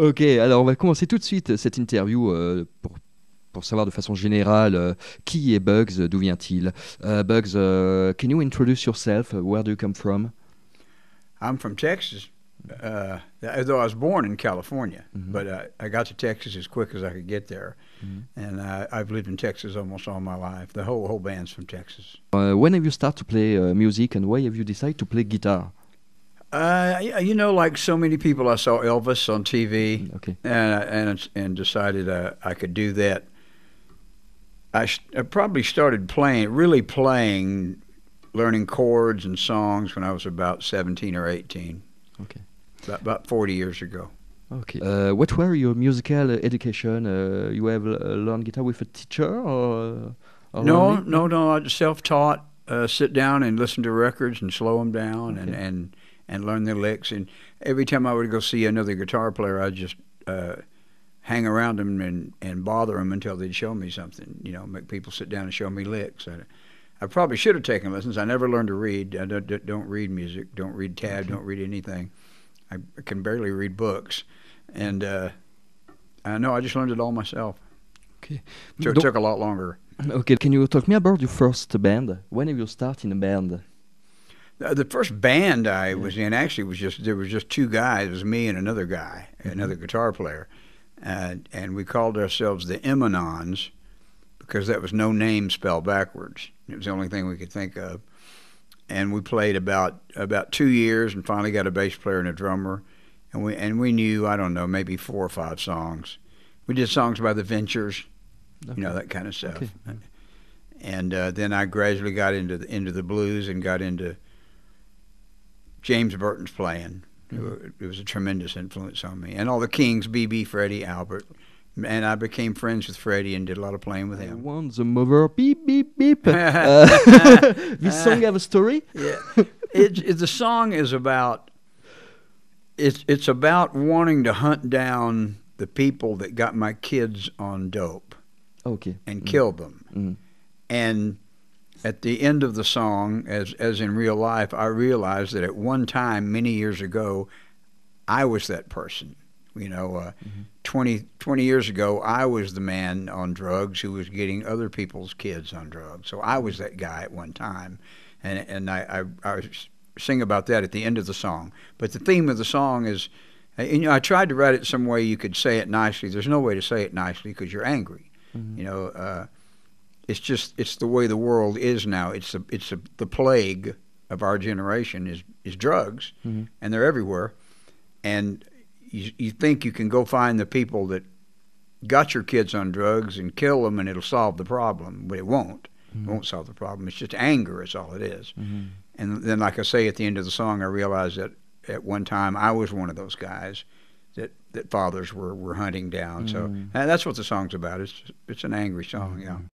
Ok, alors on va commencer tout de suite cette interview euh, pour pour savoir de façon générale euh, qui est Bugs, d'où vient-il. Euh, Bugs, can you introduce yourself? where do you come from? I'm from Texas, uh, although I was born in California, mm-hmm. but uh, I got to Texas as quick as I could get there. Mm-hmm. And I've lived in Texas almost all my life. The whole whole band's from Texas. Uh, when have you started to play music and why have you decided to play guitar? Uh, you know, like so many people, I saw Elvis on TV, mm, okay. and uh, and and decided I, uh, I could do that. I, I probably started playing, really playing, learning chords and songs when I was about seventeen or eighteen. Okay, about, about forty years ago. Okay. Uh, what were your musical uh, education? Uh, you have learned guitar with a teacher, or, or no, no, no, no. I self-taught. Uh, sit down and listen to records and slow them down okay. and, and and learn their licks. And every time I would go see another guitar player, I'd just uh, hang around them and, and bother them until they'd show me something, you know, make people sit down and show me licks. I, I probably should have taken lessons. I never learned to read. I don't, don't read music, don't read tab, don't read anything. I can barely read books. And uh, I know I just learned it all myself. Okay. So it don't, took a lot longer. Okay, can you talk me about your first band? When have you started in a band? Uh, the first band I was in actually was just there was just two guys. It was me and another guy, mm-hmm. another guitar player, uh, and we called ourselves the Emanons because that was no name spelled backwards. It was the only thing we could think of, and we played about about two years and finally got a bass player and a drummer, and we and we knew I don't know maybe four or five songs. We did songs by the Ventures, okay. you know that kind of stuff, okay. and uh, then I gradually got into the, into the blues and got into James Burton's playing. It, mm-hmm. were, it was a tremendous influence on me. And all the Kings, BB, Freddie, Albert. And I became friends with Freddie and did a lot of playing with him. One's a mother, beep, beep, beep. uh, this song have a story? yeah. It, it, the song is about, it's, it's about wanting to hunt down the people that got my kids on dope. Okay. And mm. kill them. Mm. And at the end of the song, as, as in real life, I realized that at one time, many years ago, I was that person. You know, uh, mm-hmm. 20, 20 years ago, I was the man on drugs who was getting other people's kids on drugs. So I was that guy at one time. And, and I, I, I sing about that at the end of the song. But the theme of the song is, uh, you know, I tried to write it some way you could say it nicely. There's no way to say it nicely because you're angry. Mm-hmm. You know, uh, it's just it's the way the world is now. It's a, it's a, the plague of our generation is is drugs, mm-hmm. and they're everywhere. And you, you think you can go find the people that got your kids on drugs and kill them, and it'll solve the problem, but it won't. Mm-hmm. It won't solve the problem. It's just anger. Is all it is. Mm-hmm. And then, like I say at the end of the song, I realized that at one time I was one of those guys that that fathers were were hunting down. So mm. that's what the song's about. It's it's an angry song, mm-hmm. yeah.